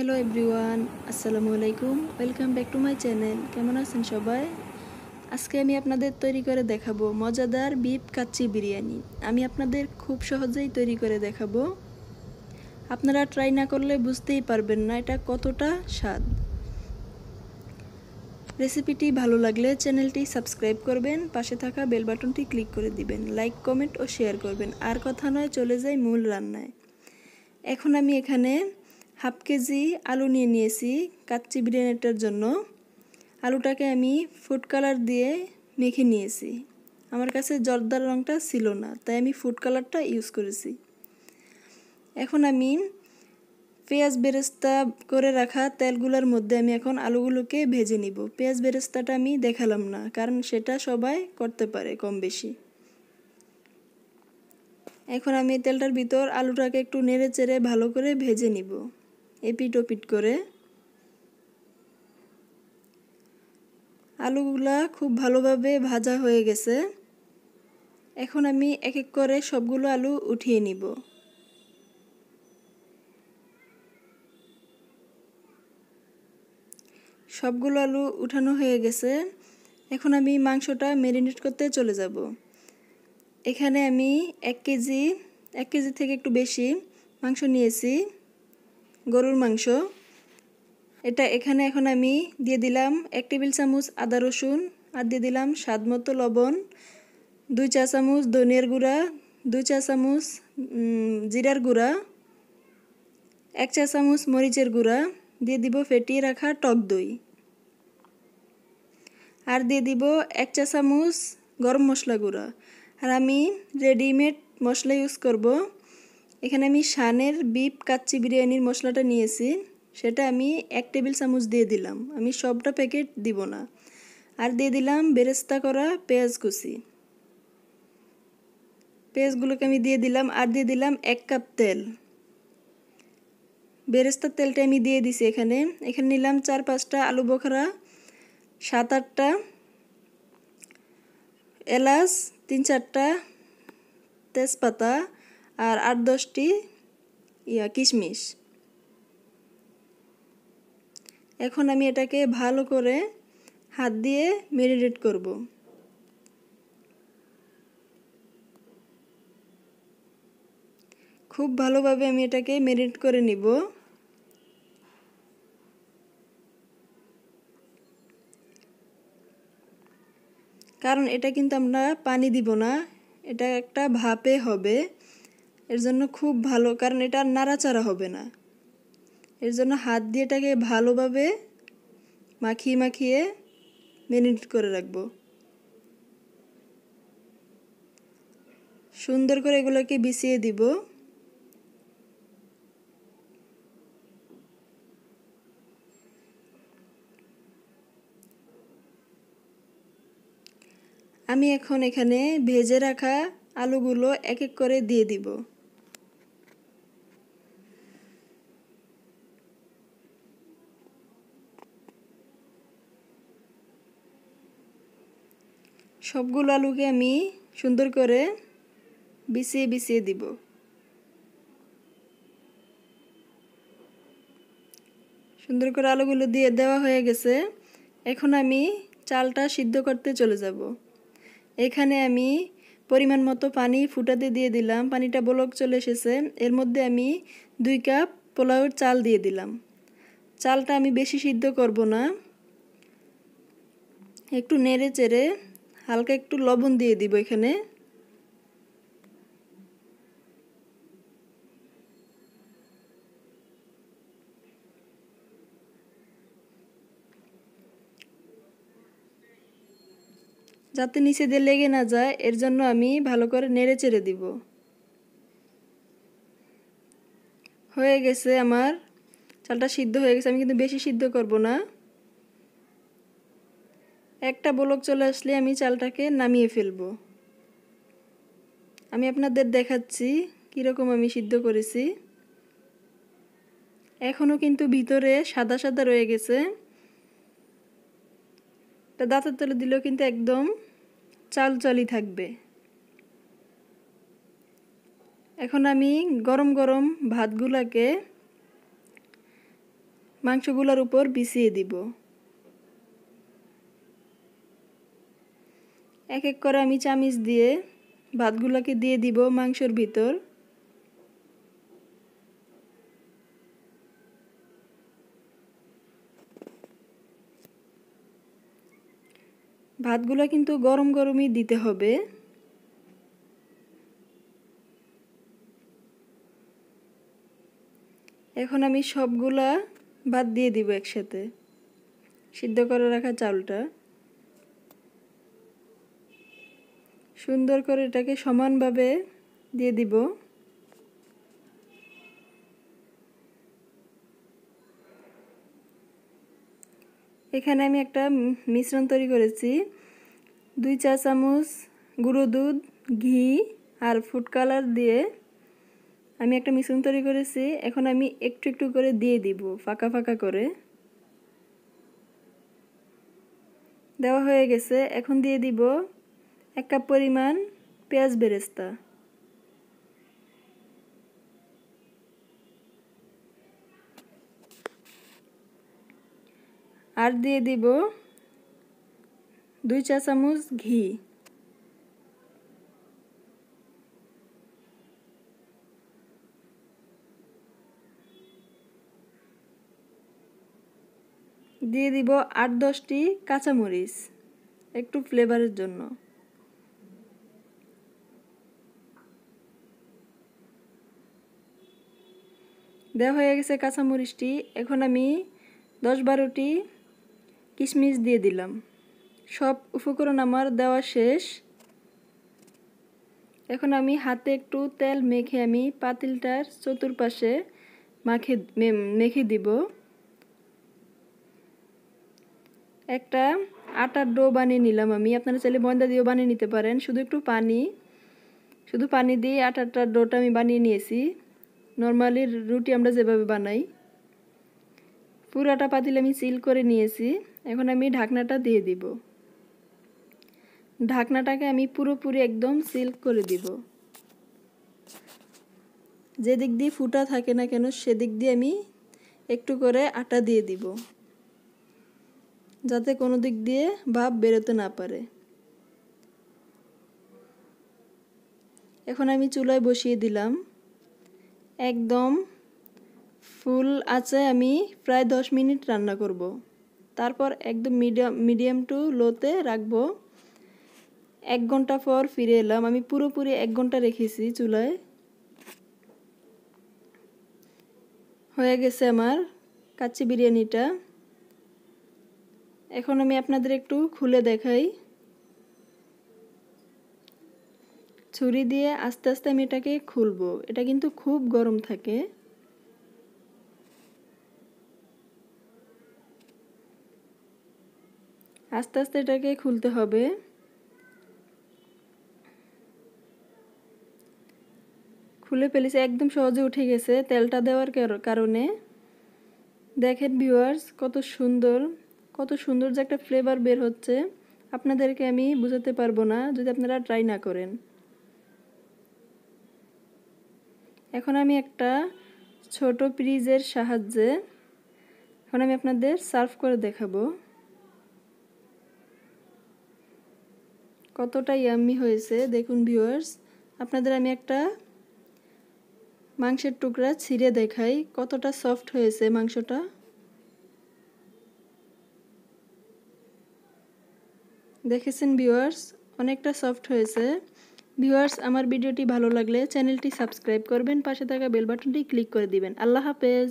Hello everyone আসসালামু আলাইকুম welcome back to my channel কেমন আছেন সবাই আজকে আমি আপনাদের তৈরি করে দেখাবো মজাদার বিপ কাচ্চি বিরিয়ানি আমি আপনাদের খুব সহজেই তৈরি করে দেখাবো আপনারা ট্রাই না করলে বুঝতেই পারবেন না এটা কতটা স্বাদ রেসিপিটি ভালো লাগলে চ্যানেলটি সাবস্ক্রাইব করবেন পাশে থাকা বেল বাটনটি ক্লিক করে দিবেন লাইক কমেন্ট ও শেয়ার করবেন আর কথা নয় চলে যাই মূল রান্নায় এখন আমি এখানে হাফ কেজি আলু নিয়ে নিয়েছি কাচ্চি বিরিয়ানিটার জন্য আলুটাকে আমি ফুড কালার দিয়ে মেখে নিয়েছি আমার কাছে জর্দার রঙটা ছিল না তাই আমি ফুড কালারটা ইউজ করেছি এখন আমি পেঁয়াজ বেরেস্তা করে রাখা তেলগুলোর মধ্যে আমি এখন আলুগুলোকে ভেজে নিব পেঁয়াজ বেরেস্তাটা আমি দেখালাম না কারণ সেটা সবাই করতে পারে কম বেশি এখন আমি তেলটার ভিতর আলুটাকে একটু নেড়ে চেড়ে ভালো করে ভেজে নিব এপিট ওপিট করে আলুগুলা খুব ভালোভাবে ভাজা হয়ে গেছে এখন আমি এক এক করে সবগুলো আলু উঠিয়ে নিব সবগুলো আলু উঠানো হয়ে গেছে এখন আমি মাংসটা ম্যারিনেট করতে চলে যাব এখানে আমি এক কেজি এক কেজি থেকে একটু বেশি মাংস নিয়েছি গরুর মাংস এটা এখানে এখন আমি দিয়ে দিলাম এক টেবিল চামচ আদা রসুন আর দিয়ে দিলাম স্বাদ মতো লবণ দুই চা চামচ ধনিয়ার গুঁড়া দুই চা চামচ জিরার গুঁড়া এক চা চামচ মরিচের গুঁড়া দিয়ে দিব ফেটিয়ে রাখা টক দই আর দিয়ে দিব এক চা চামচ গরম মশলা গুঁড়া আর আমি রেডিমেড মশলা ইউজ করবো এখানে আমি শানের বিপ কাচ্চি বিরিয়ানির মশলাটা নিয়েছি সেটা আমি এক টেবিল চামচ দিয়ে দিলাম আমি সবটা প্যাকেট দিব না আর দিয়ে দিলাম বেরেস্তা করা পেঁয়াজ কুচি পেঁয়াজগুলোকে আমি দিয়ে দিলাম আর দিয়ে দিলাম এক কাপ তেল বেরেস্তার তেলটা আমি দিয়ে দিছি এখানে এখানে নিলাম চার পাঁচটা আলু বখরা সাত আটটা এলাচ তিন চারটা তেজপাতা আর আট দশটি ইয়া কিশমিশ এখন আমি এটাকে ভালো করে হাত দিয়ে মেরিনেট করব খুব ভালোভাবে আমি এটাকে মেরিনেট করে নিব কারণ এটা কিন্তু আমরা পানি দিব না এটা একটা ভাপে হবে এর জন্য খুব ভালো কারণ এটা আর নাড়াচাড়া হবে না এর জন্য হাত দিয়ে এটাকে ভালোভাবে মাখিয়ে মাখিয়ে মেরিনেট করে রাখবো সুন্দর করে এগুলোকে বিছিয়ে দিব আমি এখন এখানে ভেজে রাখা আলুগুলো এক এক করে দিয়ে দিব সবগুলো আলুকে আমি সুন্দর করে বিছিয়ে বিছিয়ে দিব সুন্দর করে আলুগুলো দিয়ে দেওয়া হয়ে গেছে এখন আমি চালটা সিদ্ধ করতে চলে যাব এখানে আমি পরিমাণ মতো পানি ফুটাতে দিয়ে দিলাম পানিটা বলক চলে এসেছে এর মধ্যে আমি দুই কাপ পোলাওর চাল দিয়ে দিলাম চালটা আমি বেশি সিদ্ধ করব না একটু নেড়ে চেড়ে হালকা একটু লবণ দিয়ে দিব এখানে যাতে নিচে দিয়ে লেগে না যায় এর জন্য আমি ভালো করে নেড়ে চেড়ে দিব হয়ে গেছে আমার চালটা সিদ্ধ হয়ে গেছে আমি কিন্তু বেশি সিদ্ধ করব না একটা বলক চলে আসলে আমি চালটাকে নামিয়ে ফেলবো আমি আপনাদের দেখাচ্ছি কীরকম আমি সিদ্ধ করেছি এখনও কিন্তু ভিতরে সাদা সাদা রয়ে গেছে তা দাঁতের তলে দিলেও কিন্তু একদম চাল চালই থাকবে এখন আমি গরম গরম ভাতগুলাকে মাংসগুলোর উপর বিছিয়ে দিব এক এক করে আমি চামিচ দিয়ে ভাতগুলোকে দিয়ে দিব মাংসর ভিতর ভাতগুলো কিন্তু গরম গরমই দিতে হবে এখন আমি সবগুলা ভাত দিয়ে দিব একসাথে সিদ্ধ করে রাখা চালটা সুন্দর করে এটাকে সমানভাবে দিয়ে দিব এখানে আমি একটা মিশ্রণ তৈরি করেছি দুই চা চামচ গুঁড়ো দুধ ঘি আর ফুড কালার দিয়ে আমি একটা মিশ্রণ তৈরি করেছি এখন আমি একটু একটু করে দিয়ে দিব ফাঁকা ফাঁকা করে দেওয়া হয়ে গেছে এখন দিয়ে দিব এক কাপ পরিমাণ পেঁয়াজ বেরেস্তা আর দিয়ে দিব দুই চা চামচ ঘি দিয়ে দিব আট দশটি কাঁচামরিচ একটু ফ্লেভারের জন্য দেওয়া হয়ে গেছে কাঁচামরিচটি এখন আমি দশ বারোটি কিশমিশ দিয়ে দিলাম সব উপকরণ আমার দেওয়া শেষ এখন আমি হাতে একটু তেল মেখে আমি পাতিলটার চতুর্পাশে মাখে মেখে দিব একটা আটার ডো বানিয়ে নিলাম আমি আপনারা চাইলে ময়দা দিয়েও বানিয়ে নিতে পারেন শুধু একটু পানি শুধু পানি দিয়ে আটাটার ডোটা আমি বানিয়ে নিয়েছি নর্মালি রুটি আমরা যেভাবে বানাই পুরাটা পাতিল আমি সিল করে নিয়েছি এখন আমি ঢাকনাটা দিয়ে দিব ঢাকনাটাকে আমি পুরোপুরি একদম সিল করে দিব যেদিক দিয়ে ফুটা থাকে না কেন সেদিক দিয়ে আমি একটু করে আটা দিয়ে দিব যাতে কোনো দিক দিয়ে ভাব বেরোতে না পারে এখন আমি চুলায় বসিয়ে দিলাম একদম ফুল আছে আমি প্রায় দশ মিনিট রান্না করব। তারপর একদম মিডিয়াম মিডিয়াম টু লোতে রাখবো এক ঘন্টা পর ফিরে এলাম আমি পুরোপুরি এক ঘন্টা রেখেছি চুলায় হয়ে গেছে আমার কাচ্চি বিরিয়ানিটা এখন আমি আপনাদের একটু খুলে দেখাই ছুরি দিয়ে আস্তে আস্তে আমি এটাকে খুলবো এটা কিন্তু খুব গরম থাকে আস্তে আস্তে এটাকে খুলতে হবে খুলে ফেলেছি একদম সহজে উঠে গেছে তেলটা দেওয়ার কারণে দেখেন ভিউয়ার্স কত সুন্দর কত সুন্দর যে একটা ফ্লেভার বের হচ্ছে আপনাদেরকে আমি বুঝাতে পারবো না যদি আপনারা ট্রাই না করেন এখন আমি একটা ছোট প্রিজের সাহায্যে এখন আমি আপনাদের সার্ভ করে দেখাবো কতটা ইয়াম্মি হয়েছে দেখুন ভিউয়ার্স আপনাদের আমি একটা মাংসের টুকরা ছিঁড়ে দেখাই কতটা সফট হয়েছে মাংসটা দেখেছেন ভিউয়ার্স অনেকটা সফট হয়েছে ভিউয়ার্স আমার ভিডিওটি ভালো লাগলে চ্যানেলটি সাবস্ক্রাইব করবেন পাশে থাকা বেল বাটনটি ক্লিক করে দিবেন আল্লাহ হাফেজ